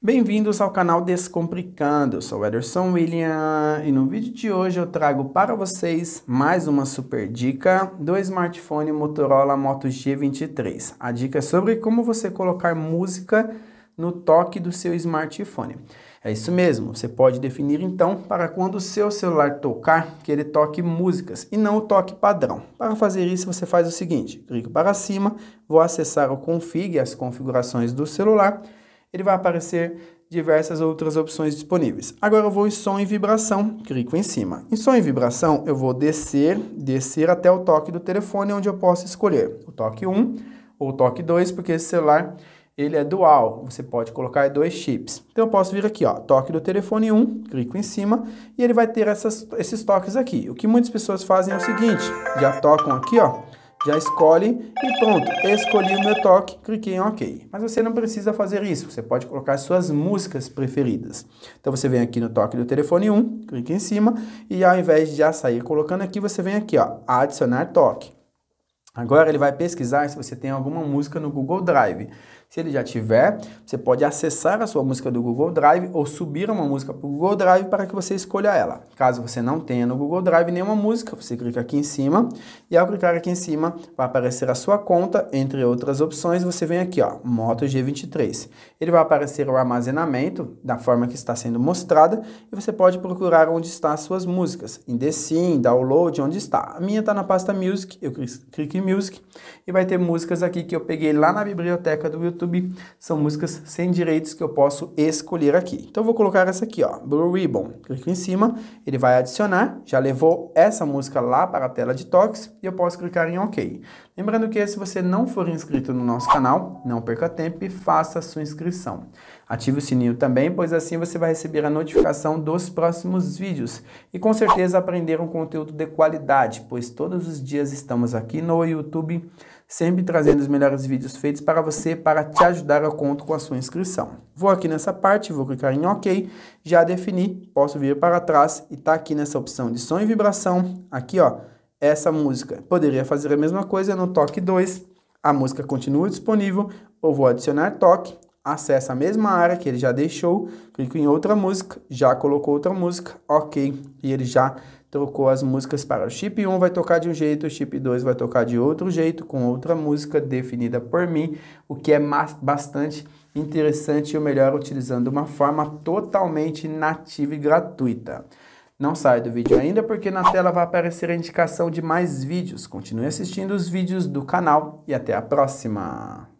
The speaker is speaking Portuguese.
Bem-vindos ao canal Descomplicando, eu sou Ederson William e no vídeo de hoje eu trago para vocês mais uma super dica do smartphone Motorola Moto G23. A dica é sobre como você colocar música no toque do seu smartphone. É isso mesmo, você pode definir então para quando o seu celular tocar que ele toque músicas e não o toque padrão. Para fazer isso você faz o seguinte, clico para cima, vou acessar o config, as configurações do celular ele vai aparecer diversas outras opções disponíveis. Agora eu vou em som e vibração, clico em cima. Em som e vibração eu vou descer, descer até o toque do telefone, onde eu posso escolher o toque 1 ou o toque 2, porque esse celular ele é dual, você pode colocar dois chips. Então eu posso vir aqui, ó, toque do telefone 1, clico em cima e ele vai ter essas, esses toques aqui. O que muitas pessoas fazem é o seguinte, já tocam aqui, ó, já escolhe e pronto, escolhi o meu toque, cliquei em OK. Mas você não precisa fazer isso, você pode colocar suas músicas preferidas. Então você vem aqui no toque do telefone 1, clica em cima e ao invés de já sair colocando aqui, você vem aqui ó, adicionar toque. Agora ele vai pesquisar se você tem alguma música no Google Drive. Se ele já tiver, você pode acessar a sua música do Google Drive ou subir uma música para o Google Drive para que você escolha ela. Caso você não tenha no Google Drive nenhuma música, você clica aqui em cima e ao clicar aqui em cima vai aparecer a sua conta, entre outras opções, você vem aqui, ó, Moto G23. Ele vai aparecer o armazenamento da forma que está sendo mostrada e você pode procurar onde está as suas músicas, em The Sim, Download, onde está. A minha está na pasta Music, eu clico em Music e vai ter músicas aqui que eu peguei lá na biblioteca do YouTube, são músicas sem direitos que eu posso escolher aqui. Então eu vou colocar essa aqui, ó, Blue Ribbon. Clico em cima, ele vai adicionar, já levou essa música lá para a tela de toques e eu posso clicar em OK. Lembrando que se você não for inscrito no nosso canal, não perca tempo e faça a sua inscrição. Ative o sininho também, pois assim você vai receber a notificação dos próximos vídeos e com certeza aprender um conteúdo de qualidade, pois todos os dias estamos aqui no YouTube, sempre trazendo os melhores vídeos feitos para você, para te ajudar, eu conto com a sua inscrição. Vou aqui nessa parte, vou clicar em OK, já defini, posso vir para trás e tá aqui nessa opção de som e vibração, aqui ó, essa música. Poderia fazer a mesma coisa no toque 2, a música continua disponível, ou vou adicionar toque, acessa a mesma área que ele já deixou, clico em outra música, já colocou outra música, ok, e ele já trocou as músicas para o chip 1 vai tocar de um jeito, o chip 2 vai tocar de outro jeito, com outra música definida por mim, o que é bastante interessante e o melhor utilizando uma forma totalmente nativa e gratuita. Não sai do vídeo ainda porque na tela vai aparecer a indicação de mais vídeos. Continue assistindo os vídeos do canal e até a próxima!